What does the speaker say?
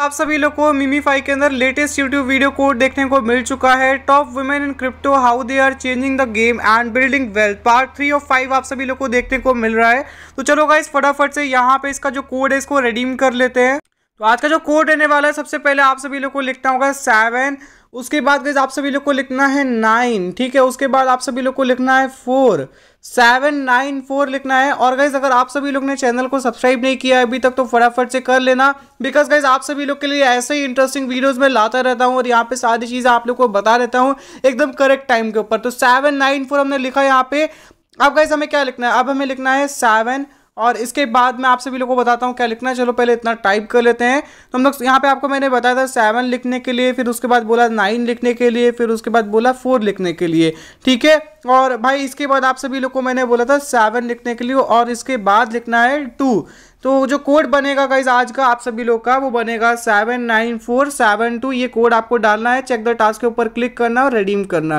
आप सभी लोग को मिमीफाई के अंदर लेटेस्ट यूट्यूब वीडियो कोड देखने को मिल चुका है top women in crypto how they are changing the game and building wealth part three और फाइव आप सभी लोग को देखने को मिल रहा है तो चलो गाइस फटाफट से यहाँ पे इसका जो कोड है इसको रिडीम कर लेते हैं तो आज का जो कोड रहने वाला है सबसे पहले आप सभी लोग को लिखना होगा सेवन उसके बाद गैस आप सभी लोग को लिखना है नाइन ठीक है उसके बाद आप सभी लोग को लिखना है फोर सेवन नाइन फोर लिखना है और गाइज अगर आप सभी लोग ने चैनल को सब्सक्राइब नहीं किया है अभी तक तो फटाफट से कर लेना बिकॉज गाइज आप सभी लोग के लिए ऐसे ही इंटरेस्टिंग वीडियोस में लाता रहता हूँ और यहाँ पे सारी चीज़ें आप लोग को बता रहता हूँ एकदम करेक्ट टाइम के ऊपर तो सेवन नाइन फोर हमने लिखा यहाँ पे अब गाइज हमें क्या लिखना है अब हमें लिखना है सेवन और इसके बाद मैं आप सभी लोगों को बताता हूँ क्या लिखना है चलो पहले इतना टाइप कर लेते हैं तो हम लोग यहाँ पे आपको मैंने बताया था सेवन लिखने के लिए फिर उसके बाद बोला नाइन लिखने के लिए फिर उसके बाद बोला फोर लिखने के लिए ठीक है और भाई इसके बाद आप सभी लोग को मैंने बोला था सेवन लिखने के लिए और इसके बाद लिखना है टू तो जो कोड बनेगा गाइज आज का आप सभी लोग का वो बनेगा seven nine four seven two ये कोड आपको डालना है चेक द टास्क के ऊपर क्लिक करना और रिडीम करना